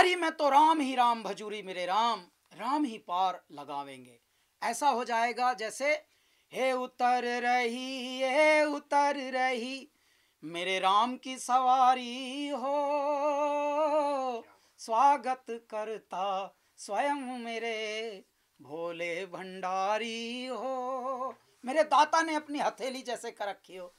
अरे मैं तो राम ही राम भजूरी मेरे राम राम ही पार लगावेंगे ऐसा हो जाएगा जैसे हे उतर रही हे उतर रही मेरे राम की सवारी हो स्वागत करता स्वयं मेरे भोले भंडारी हो मेरे दाता ने अपनी हथेली जैसे कर रखी हो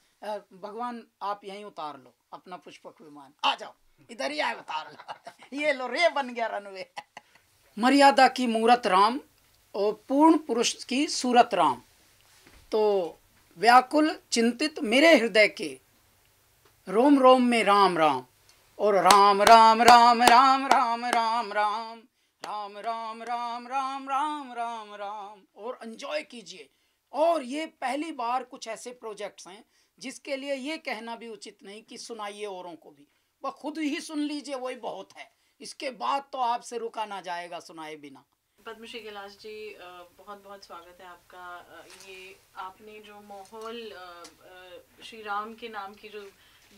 भगवान आप यहीं उतार लो अपना पुष्पक विमान आ जाओ इधर ही आए बता ये लो रे बन गया रनवे मर्यादा की मूरत राम और पूर्ण पुरुष की सूरत राम तो व्याकुल चिंतित मेरे हृदय के रोम रोम में राम राम और राम राम राम राम राम राम राम राम राम राम राम राम राम राम और एंजॉय कीजिए और ये पहली बार कुछ ऐसे प्रोजेक्ट्स हैं जिसके लिए ये कहना भी उचित नहीं कि सुनाइए औरों को भी वह खुद ही सुन लीजिए वही बहुत है इसके बाद तो आपसे रुका ना जाएगा सुनाए बिना पद्मश्री कैलाश जी बहुत बहुत स्वागत है आपका ये आपने जो माहौल श्री राम के नाम की जो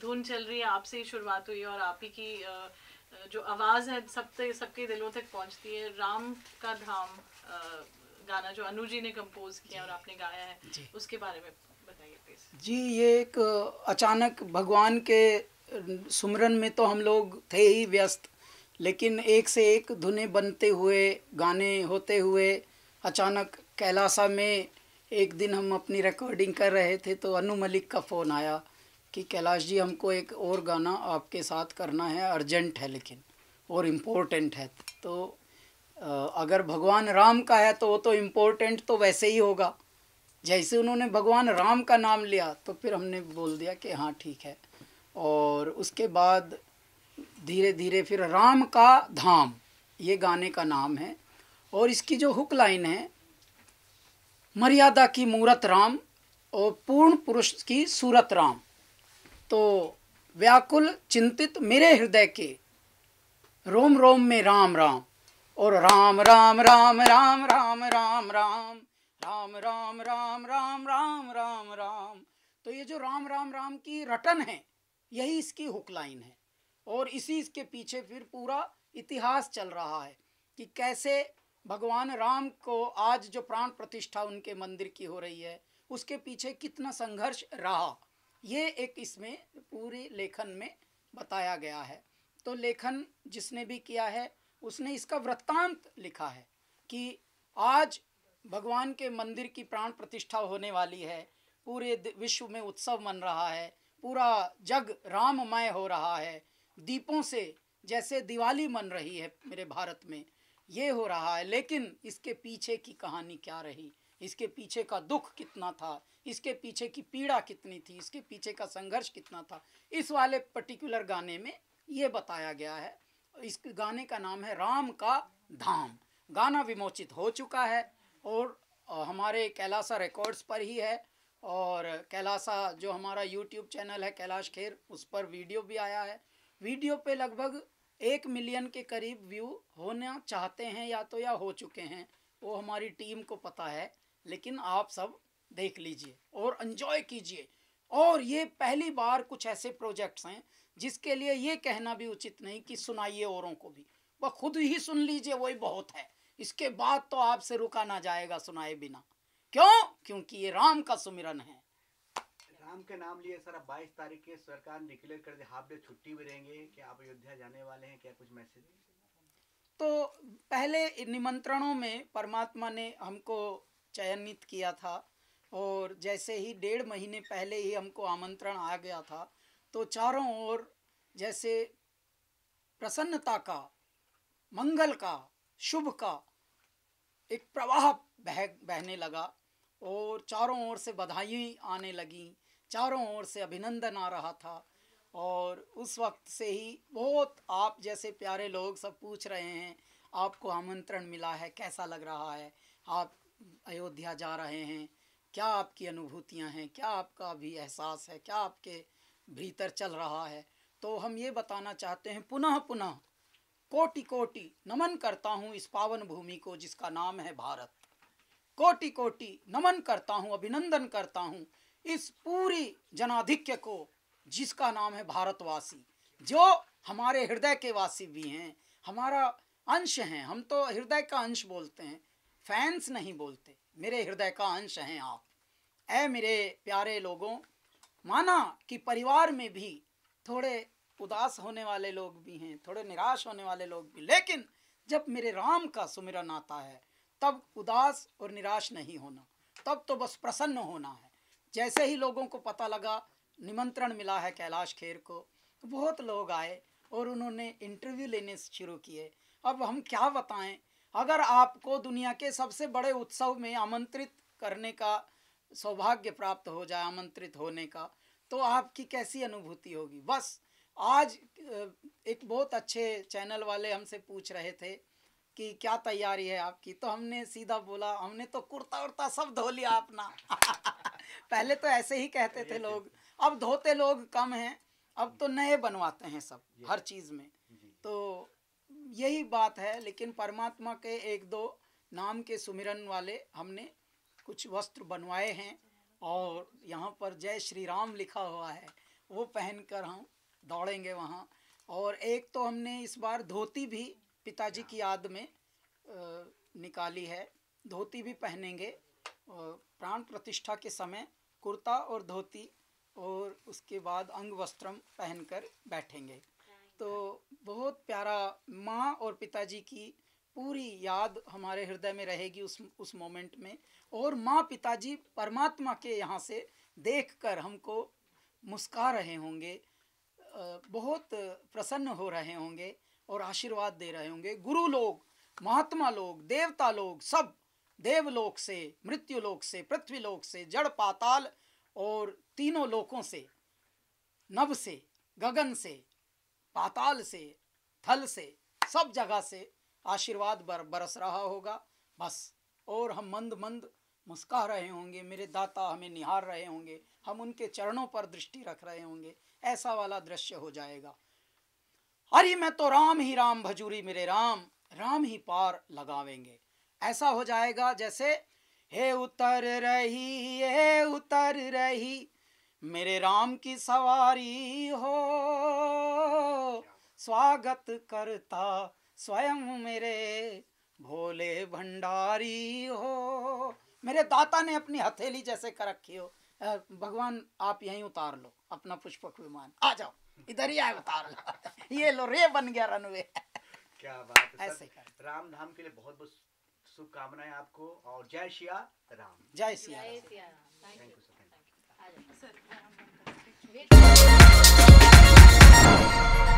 धुन चल रही है आपसे ही शुरुआत हुई और आप ही की जो आवाज़ है सब तक सबके दिलों तक पहुंचती है राम का धाम गाना जो अनु जी ने कंपोज किया और आपने गाया है उसके बारे में बताइए प्लीज जी ये एक अचानक भगवान के सुमरन में तो हम लोग थे ही व्यस्त लेकिन एक से एक धुने बनते हुए गाने होते हुए अचानक कैलासा में एक दिन हम अपनी रिकॉर्डिंग कर रहे थे तो अनु मलिक का फ़ोन आया कि कैलाश जी हमको एक और गाना आपके साथ करना है अर्जेंट है लेकिन और इम्पोर्टेंट है तो अगर भगवान राम का है तो वो तो इम्पोर्टेंट तो वैसे ही होगा जैसे उन्होंने भगवान राम का नाम लिया तो फिर हमने बोल दिया कि हाँ ठीक है और उसके बाद धीरे धीरे फिर राम का धाम ये गाने का नाम है और इसकी जो हुक लाइन है मर्यादा की मूरत राम और पूर्ण पुरुष की सूरत राम तो व्याकुल चिंतित मेरे हृदय के रोम रोम में राम राम और राम राम राम राम राम राम राम राम राम राम राम राम राम राम तो ये जो राम राम राम की रटन है यही इसकी हुक लाइन है और इसी इसके पीछे फिर पूरा इतिहास चल रहा है कि कैसे भगवान राम को आज जो प्राण प्रतिष्ठा उनके मंदिर की हो रही है उसके पीछे कितना संघर्ष रहा ये एक इसमें पूरे लेखन में बताया गया है तो लेखन जिसने भी किया है उसने इसका वृत्तांत लिखा है कि आज भगवान के मंदिर की प्राण प्रतिष्ठा होने वाली है पूरे विश्व में उत्सव मन रहा है पूरा जग राममय हो रहा है दीपों से जैसे दिवाली मन रही है मेरे भारत में ये हो रहा है लेकिन इसके पीछे की कहानी क्या रही इसके पीछे का दुख कितना था इसके पीछे की पीड़ा कितनी थी इसके पीछे का संघर्ष कितना था इस वाले पर्टिकुलर गाने में ये बताया गया है इस गाने का नाम है राम का धाम गाना विमोचित हो चुका है और हमारे कैलासा रिकॉर्ड्स पर ही है और कैलाशा जो हमारा यूट्यूब चैनल है कैलाश खेर उस पर वीडियो भी आया है वीडियो पे लगभग एक मिलियन के करीब व्यू होना चाहते हैं या तो या हो चुके हैं वो हमारी टीम को पता है लेकिन आप सब देख लीजिए और इन्जॉय कीजिए और ये पहली बार कुछ ऐसे प्रोजेक्ट्स हैं जिसके लिए ये कहना भी उचित नहीं कि सुनाइए औरों को भी वह खुद ही सुन लीजिए वही बहुत है इसके बाद तो आपसे रुका ना जाएगा सुनाए बिना क्यों क्योंकि ये राम का सुमिरन है राम के नाम लिए सर अब बाईस तारीख के सरकार ने डिक्लेयर कर दिया हाफ डे छुट्टी भी रहेंगे क्या आप अयोध्या जाने वाले हैं क्या कुछ मैसेज तो पहले निमंत्रणों में परमात्मा ने हमको चयनित किया था और जैसे ही डेढ़ महीने पहले ही हमको आमंत्रण आ गया था तो चारों ओर जैसे प्रसन्नता का मंगल का शुभ का एक प्रवाह बह बहने लगा और चारों ओर से बधाई आने लगी चारों ओर से अभिनंदन आ रहा था और उस वक्त से ही बहुत आप जैसे प्यारे लोग सब पूछ रहे हैं आपको आमंत्रण मिला है कैसा लग रहा है आप अयोध्या जा रहे हैं क्या आपकी अनुभूतियां हैं क्या आपका भी एहसास है क्या आपके भीतर चल रहा है तो हम ये बताना चाहते हैं पुनः पुनः कोटि कोटि नमन करता हूँ इस पावन भूमि को जिसका नाम है भारत कोटि कोटि नमन करता हूँ अभिनंदन करता हूँ इस पूरी जनाधिक्य को जिसका नाम है भारतवासी जो हमारे हृदय के वासी भी हैं हमारा अंश हैं हम तो हृदय का अंश बोलते हैं फैंस नहीं बोलते मेरे हृदय का अंश हैं आप ऐ मेरे प्यारे लोगों माना कि परिवार में भी थोड़े उदास होने वाले लोग भी हैं थोड़े निराश होने वाले लोग भी लेकिन जब मेरे राम का सुमिरन आता है तब उदास और निराश नहीं होना तब तो बस प्रसन्न होना है जैसे ही लोगों को पता लगा निमंत्रण मिला है कैलाश खेर को बहुत लोग आए और उन्होंने इंटरव्यू लेने शुरू किए अब हम क्या बताएं अगर आपको दुनिया के सबसे बड़े उत्सव में आमंत्रित करने का सौभाग्य प्राप्त हो जाए आमंत्रित होने का तो आपकी कैसी अनुभूति होगी बस आज एक बहुत अच्छे चैनल वाले हमसे पूछ रहे थे कि क्या तैयारी है आपकी तो हमने सीधा बोला हमने तो कुर्ता उर्ता सब धो लिया अपना पहले तो ऐसे ही कहते थे लोग अब धोते लोग कम हैं अब तो नए बनवाते हैं सब हर चीज़ में तो यही बात है लेकिन परमात्मा के एक दो नाम के सुमिरन वाले हमने कुछ वस्त्र बनवाए हैं और यहाँ पर जय श्री राम लिखा हुआ है वो पहन कर हम दौड़ेंगे वहाँ और एक तो हमने इस बार धोती भी पिताजी की याद में निकाली है धोती भी पहनेंगे प्राण प्रतिष्ठा के समय कुर्ता और धोती और उसके बाद अंग वस्त्रम पहनकर बैठेंगे तो बहुत प्यारा माँ और पिताजी की पूरी याद हमारे हृदय में रहेगी उस उस मोमेंट में और माँ पिताजी परमात्मा के यहाँ से देखकर हमको मुस्का रहे होंगे बहुत प्रसन्न हो रहे होंगे और आशीर्वाद दे रहे होंगे गुरु लोग महात्मा लोग देवता लोग सब देवलोक से मृत्यु लोक से पृथ्वी लोक से जड़ पाताल और तीनों लोकों से नभ से गगन से पाताल से थल से सब जगह से आशीर्वाद बर बरस रहा होगा बस और हम मंद मंद मुस्का रहे होंगे मेरे दाता हमें निहार रहे होंगे हम उनके चरणों पर दृष्टि रख रहे होंगे ऐसा वाला दृश्य हो जाएगा अरे मैं तो राम ही राम भजूरी मेरे राम राम ही पार लगावेंगे ऐसा हो जाएगा जैसे हे उतर रही हे उतर रही मेरे राम की सवारी हो स्वागत करता स्वयं मेरे भोले भंडारी हो मेरे दाता ने अपनी हथेली जैसे कर रखी हो भगवान आप यहीं उतार लो अपना पुष्पक विमान आ जाओ इधर ही आए बता रहा ये लो रे बन गया रनवे क्या बात है ऐसे राम धाम के लिए बहुत बहुत शुभकामनाएं आपको और जय सिया राम जय सिया थैंक यू सर